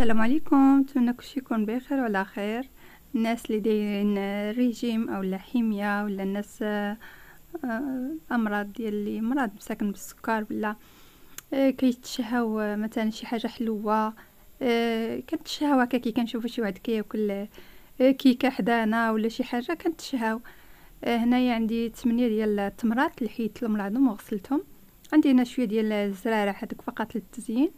السلام عليكم نتمنى كلشي يكون بخير وعلى خير الناس اللي دايرين ريجيم او لا حميه ولا الناس آه، آه، امراض ديال اللي مرض مساكن بالسكر ولا آه، كيتشهاو مثلا شي حاجه حلوه كنتشهاو هكا كي كنشوفو شي واحد كياكل كيكه حدانا ولا شي حاجه كنتشهاو هنايا عندي 8 ديال التمرات اللي حيت لهم العظم وغسلتهم عندي هنا شويه ديال الزرارة هذوك فقط للتزيين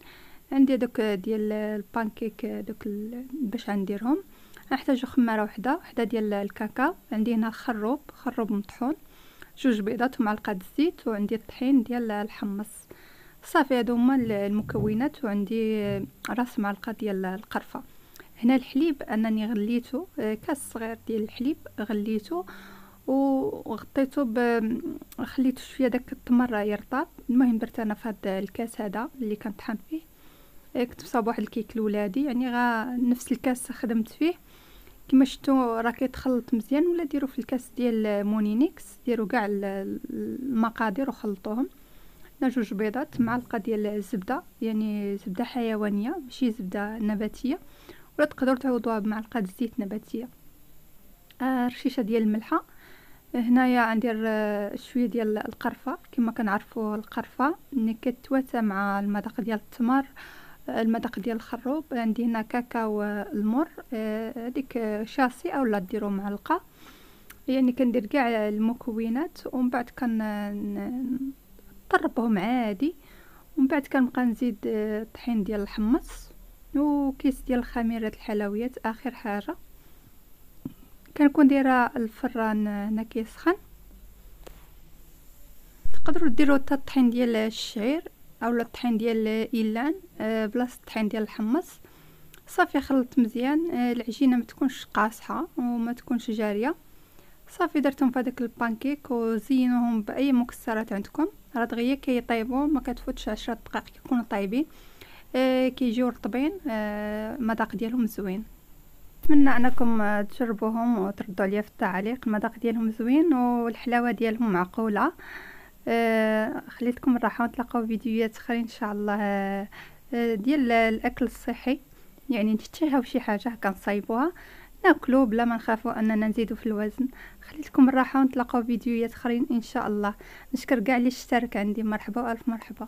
عندي دوك ديال البانكيك دوك باش غنديرهم نحتاج خماره وحده وحده ديال الكاكاو عندي هنا خروب خروب مطحون جوج بيضات ومعلقه الزيت وعندي الطحين ديال الحمص صافي هادو هما المكونات وعندي راس معلقه ديال القرفه هنا الحليب انني غليته آه، كاس صغير ديال الحليب غليته وغطيته ب خليته شويه داك التمر يرطب المهم درت انا في هذا الكاس هذا اللي كنطحن فيه كنت صاب واحد الكيك لولادي يعني غا نفس الكاس خدمت فيه كما شفتوا راه كيتخلط مزيان ولا ديروا في الكاس ديال مونينيكس ديروا كاع المقادير وخلطوهم هنا جوج بيضات معلقه ديال الزبده يعني زبده حيوانيه ماشي زبده نباتيه ولا تقدروا تعوضوها بمعلقه زيت نباتيه آه رشيشه ديال الملحه هنايا ندير شويه ديال القرفه كما كنعرفوا القرفه ملي كتواتى مع المذاق ديال التمر المذاق ديال الخروب عندي هنا كاكاو المر هذيك آه، شاسي اولا ديرو معلقه يعني كندير كاع المكونات ومن بعد كنطربهم عادي ومن بعد كنبقى نزيد الطحين آه، ديال الحمص وكيس ديال الخميره الحلويات اخر حاجه كنكون دايره الفران هنا كيسخن تقدروا ديروا حتى الطحين ديال الشعير اولا الطحين ديال ايلان آه، بلاصه الطحين ديال الحمص صافي خلطت مزيان آه، العجينه ما تكونش قاصحه وما تكونش جاريه صافي درتهم في هذاك البانكيك وزينوهم باي مكسرات عندكم راه دغيا كيطيبوا ما كتفوتش 10 دقائق كيكونوا طايبين آه، كيجيو رطبين المذاق ديالهم زوين نتمنى انكم تجربوهم وتردوا عليا في التعليق المذاق ديالهم زوين والحلاوه ديالهم معقوله آه، خليتكم الراحه ونتلاقاو فيديوهات اخرين ان شاء الله آه، ديال الاكل الصحي يعني نتشهاو شي حاجه كنصايبوها ناكلو بلا ما نخافو اننا نزيدو في الوزن خليتكم الراحه ونتلاقاو فيديوهات اخرين ان شاء الله نشكر كاع اللي اشترك عندي مرحبا والف مرحبا